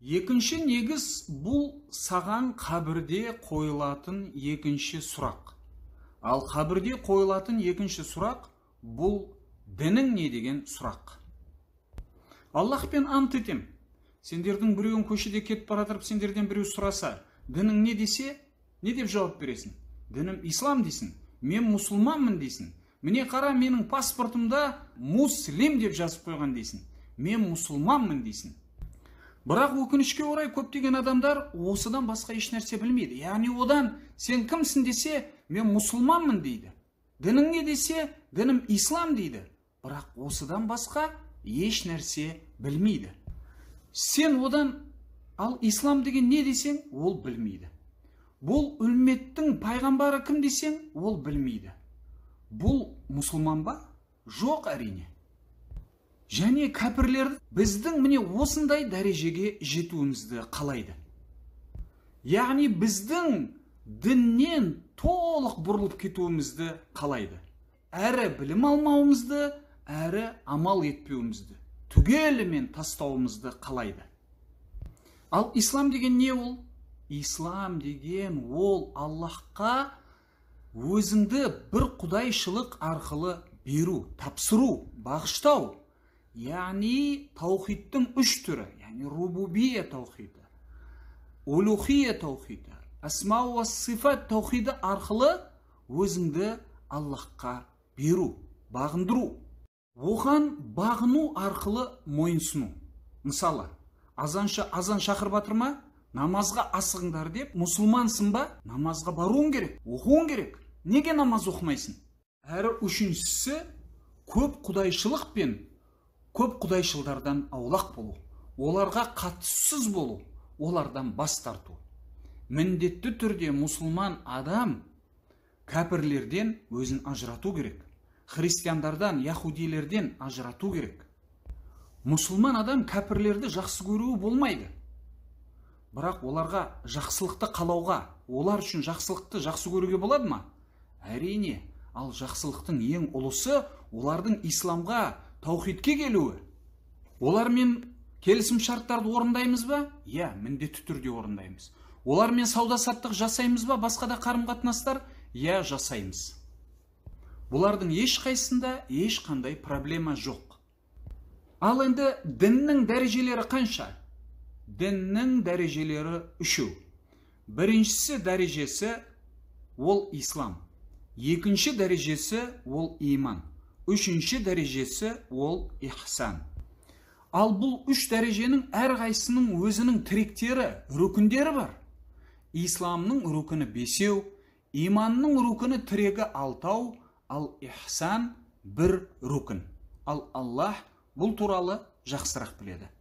екінші негіз бұл саған қабірде қойылатын екінші сұрақ ал қабірде қойылатын екінші сұрақ бұл дінің не деген сұрақ аллахпен ант етем сендердің біреуің көшеде кетіп бара жатырып сендерден біреу сұраса дінің не десе не деп жауап бересің дінім ислам дейсің мен мұсылманмын дейсің міне қара менің паспортымда муслим деп жазып қойған дейсің мен мұсылманмын дейсің бірақ өкінішке орай көптеген адамдар осыдан басқа нәрсе білмейді яғни одан сен кімсің десе мен мұсылманмын дейді дінің не десе дінім ислам дейді бірақ осыдан басқа еш нәрсе білмейді сен одан ал ислам деген не десең ол білмейді бұл үлметтің пайғамбары кім десең ол білмейді бұл мұсылман ба жоқ әрине және кәпірлер біздің міне осындай дәрежеге жетуімізді қалайды яғни біздің діннен толық бұрылып кетуімізді қалайды әрі білім алмауымызды әрі амал етпеуімізді түгелімен тастауымызды қалайды ал ислам деген не ол ислам деген ол аллахқа өзіңді бір құдайшылық арқылы беру тапсыру бағыштау яғни таухидтың үш түрі яғни рубубия таухиді улухия таухиді әсма сифат таухиді арқылы өзіңді аллахқа беру бағындыру оған бағыну арқылы мойынсыну мысалы азаншы азан шақырып жатыр ма намазға асығыңдар деп мұсылмансың ба намазға баруың керек оқуың керек неге намаз оқымайсың әрі үшіншісі көп құдайшылық пен көп құдайшылдардан аулақ болу оларға қатыссыз болу олардан бас тарту міндетті түрде мұсылман адам кәпірлерден өзін ажырату керек христиандардан яхудилерден ажырату керек мұсылман адам кәпірлерді жақсы көруі болмайды бірақ оларға жақсылықты қалауға олар үшін жақсылықты жақсы көруге болады ма әрине ал жақсылықтың ең ұлысы олардың исламға таухидке келуі олармен келісім шарттарды орындаймыз ба иә міндетті түрде орындаймыз олармен сауда саттық жасаймыз ба басқа да қарым қатынастар иә жасаймыз бұлардың ешқайсысында ешқандай проблема жоқ ал енді діннің дәрежелері қанша діннің дәрежелері үшеу біріншісі дәрежесі ол ислам екінші дәрежесі ол иман үшінші дәрежесі ол ихсан ал бұл үш дәреженің әрқайсысының өзінің тіректері рүкіндері бар исламның рүкіні бесеу иманның рүкіні тірегі алтау ал ихсан бір рүкін ал аллах бұл туралы жақсырақ біледі